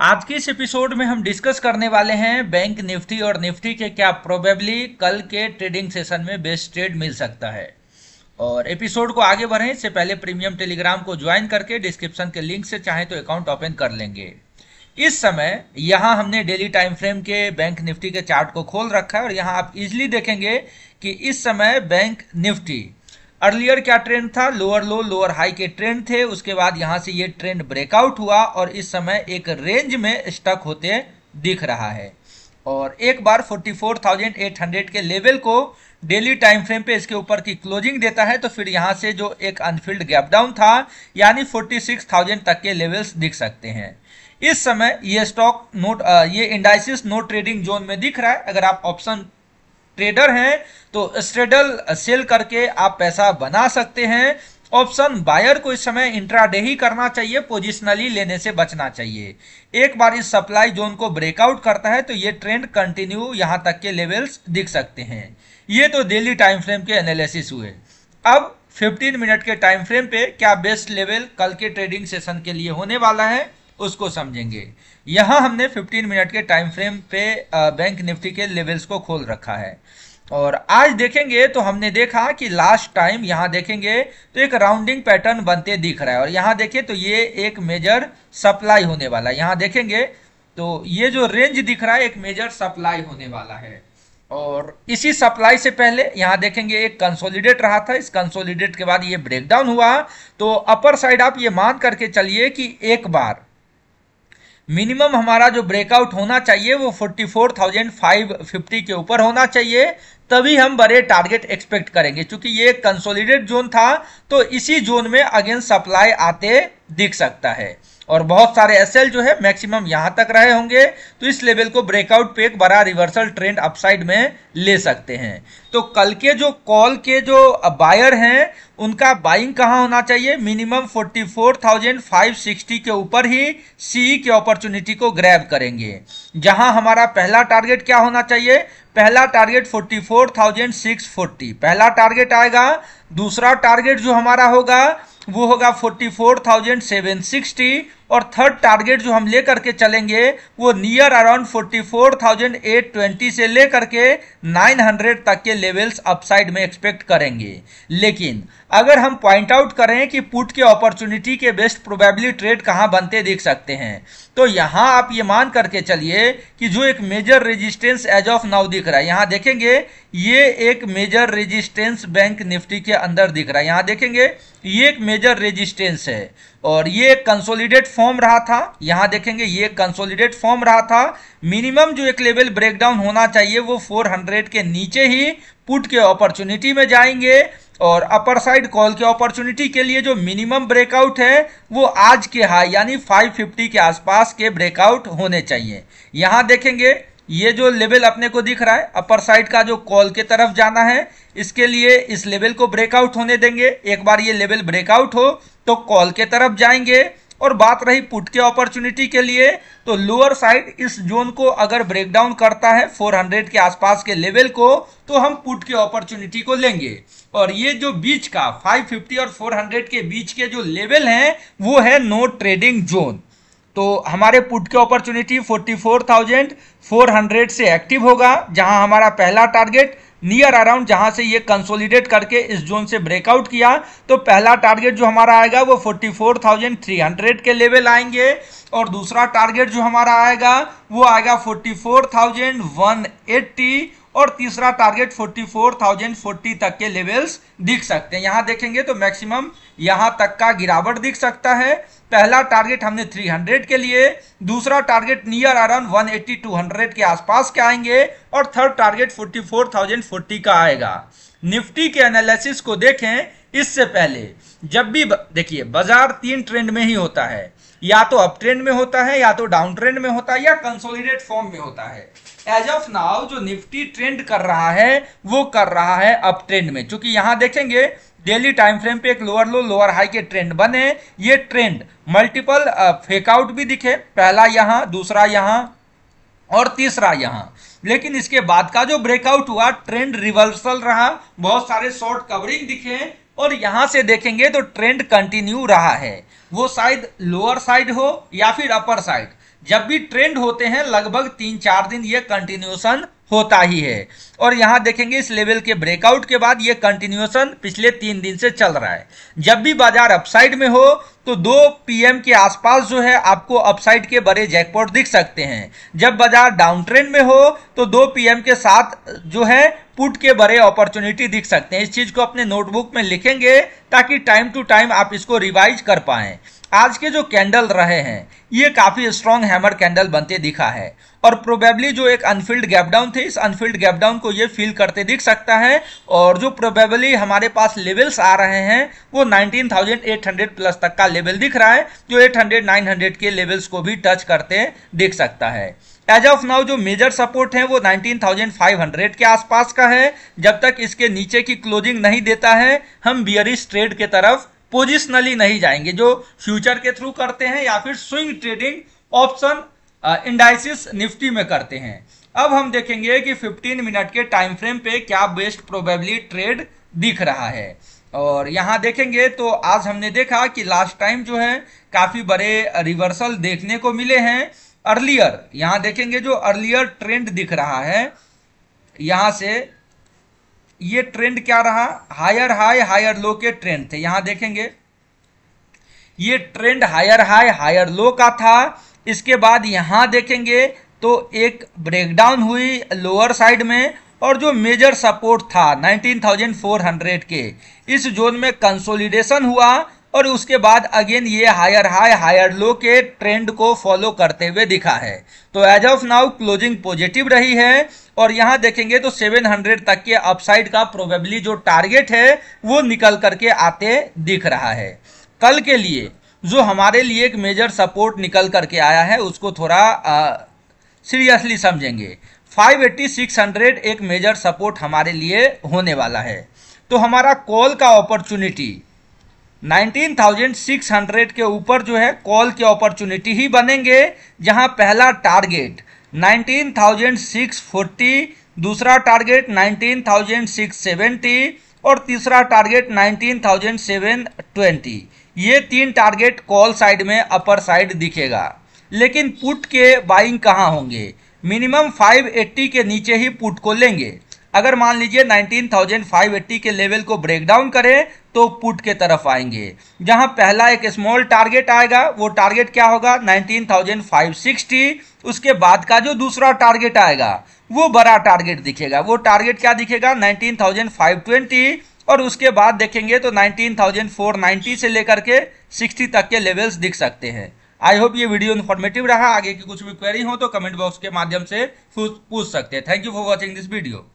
आज के इस एपिसोड में हम डिस्कस करने वाले हैं बैंक निफ्टी और निफ्टी के क्या प्रोबेबली कल के ट्रेडिंग सेशन में बेस्ट ट्रेड मिल सकता है और एपिसोड को आगे बढ़ें इससे पहले प्रीमियम टेलीग्राम को ज्वाइन करके डिस्क्रिप्शन के लिंक से चाहे तो अकाउंट ओपन कर लेंगे इस समय यहाँ हमने डेली टाइम फ्रेम के बैंक निफ्टी के चार्ट को खोल रखा है और यहाँ आप इजिली देखेंगे कि इस समय बैंक निफ्टी अर्लियर क्या ट्रेंड था लोअर लो लोअर हाई के ट्रेंड थे उसके बाद यहाँ से ये ट्रेंड ब्रेकआउट हुआ और इस समय एक रेंज में स्टक होते दिख रहा है और एक बार 44,800 के लेवल को डेली टाइम फ्रेम पे इसके ऊपर की क्लोजिंग देता है तो फिर यहाँ से जो एक अनफिल्ड गैप डाउन था यानी 46,000 तक के लेवल्स दिख सकते हैं इस समय ये स्टॉक नोट ये इंडाइसिस नोट ट्रेडिंग जोन में दिख रहा है अगर आप ऑप्शन ट्रेडर हैं तो स्ट्रेडल सेल करके आप पैसा बना सकते हैं ऑप्शन बायर को इस समय इंट्राडे ही करना चाहिए पोजिशनली लेने से बचना चाहिए एक बार इस सप्लाई जोन को ब्रेकआउट करता है तो ये ट्रेंड कंटिन्यू यहां तक के लेवल्स दिख सकते हैं ये तो डेली टाइम फ्रेम के एनालिसिस हुए अब 15 मिनट के टाइम फ्रेम पे क्या बेस्ट लेवल कल के ट्रेडिंग सेशन के लिए होने वाला है उसको समझेंगे यहाँ हमने 15 मिनट के टाइम फ्रेम पे बैंक निफ्टी के लेवल्स को खोल रखा है और आज देखेंगे तो हमने देखा कि लास्ट टाइम यहाँ देखेंगे तो एक राउंडिंग पैटर्न बनते दिख रहा है और यहाँ देखिए तो ये एक मेजर सप्लाई होने वाला है यहाँ देखेंगे तो ये जो रेंज दिख रहा है एक मेजर सप्लाई होने वाला है और इसी सप्लाई से पहले यहाँ देखेंगे एक कंसोलिडेट रहा था इस कंसोलिडेट के बाद ये ब्रेकडाउन हुआ तो अपर साइड आप ये मान करके चलिए कि एक बार मिनिमम हमारा जो ब्रेकआउट होना चाहिए वो 44,550 के ऊपर होना चाहिए तभी हम बड़े टारगेट एक्सपेक्ट करेंगे क्योंकि ये कंसोलिडेट जोन था तो इसी जोन में अगेन सप्लाई आते दिख सकता है और बहुत सारे एसएल जो है मैक्सिमम यहां तक रहे होंगे तो इस लेवल को ब्रेकआउट पे एक बड़ा रिवर्सल ट्रेंड अपसाइड में ले सकते हैं तो कल के जो कॉल के जो बायर हैं उनका बाइंग कहाँ होना चाहिए मिनिमम 44,560 के ऊपर ही सी e के अपॉर्चुनिटी को ग्रैब करेंगे जहां हमारा पहला टारगेट क्या होना चाहिए पहला टारगेट 44,640 पहला टारगेट आएगा दूसरा टारगेट जो हमारा होगा वो होगा 44,760 और थर्ड टारगेट जो हम ले करके चलेंगे वो नियर अराउंड 44,820 से ले करके 900 तक के लेवल्स अपसाइड में एक्सपेक्ट करेंगे लेकिन अगर हम पॉइंट आउट करें कि पुट के अपॉर्चुनिटी के बेस्ट प्रोबेबली ट्रेड कहाँ बनते देख सकते हैं तो यहाँ आप ये मान करके चलिए कि जो एक major resistance as of now दिख रहा है यहाँ देखेंगे ये एक मेजर रेजिस्टेंस बैंक निफ्टी के अंदर दिख रहा है यहाँ देखेंगे ये एक मेजर रेजिस्टेंस है और ये कंसोलिडेट फॉर्म रहा था यहाँ देखेंगे ये कंसोलिडेट फॉर्म रहा था मिनिमम जो एक लेवल ब्रेकडाउन होना चाहिए वो 400 के नीचे ही पुट के अपॉर्चुनिटी में जाएंगे और अपर साइड कॉल के अपॉर्चुनिटी के लिए जो मिनिमम ब्रेकआउट है वो आज के हाई यानी 550 के आसपास के ब्रेकआउट होने चाहिए यहाँ देखेंगे ये जो लेवल अपने को दिख रहा है अपर साइड का जो कॉल के तरफ जाना है इसके लिए इस लेवल को ब्रेकआउट होने देंगे एक बार ये लेवल ब्रेकआउट हो तो कॉल के तरफ जाएंगे और बात रही पुट के अपॉर्चुनिटी के लिए तो लोअर साइड इस जोन को अगर ब्रेकडाउन करता है 400 के आसपास के लेवल को तो हम पुट के अपॉर्चुनिटी को लेंगे और ये जो बीच का 550 और 400 के बीच के जो लेवल हैं वो है नो ट्रेडिंग जोन तो हमारे पुट के अपॉर्चुनिटी 44,400 से एक्टिव होगा जहां हमारा पहला टारगेट नियर अराउंड जहां से ये कंसोलिडेट करके इस जोन से ब्रेकआउट किया तो पहला टारगेट जो हमारा आएगा वो 44,300 के लेवल आएंगे और दूसरा टारगेट जो हमारा आएगा वो आएगा forty four thousand one eighty और तीसरा टारगेट 44,040 तक के लेवल्स दिख सकते हैं यहाँ देखेंगे तो मैक्सिमम यहाँ तक का गिरावट दिख सकता है पहला टारगेट हमने 300 के लिए दूसरा टारगेट नियर अराउंड 180 200 के आसपास के आएंगे और थर्ड टारगेट 44,040 का आएगा निफ्टी के एनालिसिस को देखें इससे पहले जब भी देखिए बाजार तीन ट्रेंड में ही होता है या तो अप ट्रेंड में होता है या तो डाउन ट्रेंड में होता है या कंसोलिडेट फॉर्म में होता है एज ऑफ नाउ जो निफ्टी ट्रेंड कर रहा है वो कर रहा है अप ट्रेंड में चूंकि यहां देखेंगे डेली टाइम फ्रेम पे एक लोअर लो लोअर हाई के ट्रेंड बने ये ट्रेंड मल्टीपल फेकआउट भी दिखे पहला यहां दूसरा यहां और तीसरा यहाँ लेकिन इसके बाद का जो ब्रेकआउट हुआ ट्रेंड रिवर्सल रहा बहुत सारे शॉर्ट कवरिंग दिखे और यहां से देखेंगे तो ट्रेंड कंटिन्यू रहा है वो साइड लोअर साइड हो या फिर अपर साइड जब भी ट्रेंड होते हैं लगभग तीन चार दिन ये कंटिन्यूशन होता ही है और यहाँ देखेंगे इस लेवल के ब्रेकआउट के बाद ये कंटिन्यूशन पिछले तीन दिन से चल रहा है जब भी बाजार अपसाइड में हो तो दो पीएम के आसपास जो है आपको अपसाइड के बड़े जैकपॉट दिख सकते हैं जब बाजार डाउन ट्रेंड में हो तो दो पीएम के साथ जो है पुट के बड़े अपॉर्चुनिटी दिख सकते हैं इस चीज़ को अपने नोटबुक में लिखेंगे ताकि टाइम टू टाइम आप इसको रिवाइज कर पाएँ आज के जो कैंडल रहे हैं ये काफ़ी स्ट्रॉन्ग हैमर कैंडल बनते दिखा है और प्रोबेबली जो एक अनफील्ड गैपडाउन थे इस अनफील्ड गैपडाउन को ये फील करते दिख सकता है और जो प्रोबेबली हमारे पास लेवल्स आ रहे हैं वो 19,800 प्लस तक का लेवल दिख रहा है जो 800 900 के लेवल्स को भी टच करते दिख सकता है एज ऑफ नाउ जो मेजर सपोर्ट है वो 19,500 के आसपास का है जब तक इसके नीचे की क्लोजिंग नहीं देता है हम बियरिश ट्रेड के तरफ पोजिशनली नहीं जाएंगे जो फ्यूचर के थ्रू करते हैं या फिर swing trading option indices Nifty में करते हैं अब हम देखेंगे कि 15 मिनट के टाइम फ्रेम पे क्या बेस्ट प्रोबेबली ट्रेड दिख रहा है और यहाँ देखेंगे तो आज हमने देखा कि लास्ट टाइम जो है काफ़ी बड़े रिवर्सल देखने को मिले हैं अर्लियर यहाँ देखेंगे जो अर्लियर ट्रेंड दिख रहा है यहां से ये ट्रेंड क्या रहा हायर हाई हायर लो के ट्रेंड थे यहां देखेंगे ये trend higher high higher low का था इसके बाद यहां देखेंगे तो एक ब्रेकडाउन हुई लोअर साइड में और जो मेजर सपोर्ट था 19,400 के इस जोन में कंसोलिडेशन हुआ और उसके बाद अगेन ये हायर हाई हायर लो के ट्रेंड को फॉलो करते हुए दिखा है तो as of now closing positive रही है और यहाँ देखेंगे तो 700 तक के अपसाइड का प्रोबेबली जो टारगेट है वो निकल करके आते दिख रहा है कल के लिए जो हमारे लिए एक मेजर सपोर्ट निकल करके आया है उसको थोड़ा सीरियसली समझेंगे 580 600 एक मेजर सपोर्ट हमारे लिए होने वाला है तो हमारा कॉल का अपॉर्चुनिटी 19,600 के ऊपर जो है कॉल के अपॉर्चुनिटी ही बनेंगे जहां पहला टारगेट 19,640 दूसरा टारगेट 19,670 और तीसरा टारगेट 19,720 ये तीन टारगेट कॉल साइड में अपर साइड दिखेगा लेकिन पुट के बाइंग कहाँ होंगे मिनिमम 580 के नीचे ही पुट को लेंगे अगर मान लीजिए 19,580 के लेवल को ब्रेक डाउन करें तो पुट के तरफ आएंगे जहां पहला एक स्मॉल टारगेट आएगा वो टारगेट क्या होगा 19,560 उसके बाद का जो दूसरा टारगेट आएगा वो बड़ा टारगेट दिखेगा वो टारगेट क्या दिखेगा 19,520 और उसके बाद देखेंगे तो 19,490 से लेकर के 60 तक के लेवल्स दिख सकते हैं आई होप ये वीडियो इन्फॉर्मेटिव रहा आगे की कुछ भी क्वेरी हो तो कमेंट बॉक्स के माध्यम से पूछ सकते हैं thank you for watching this video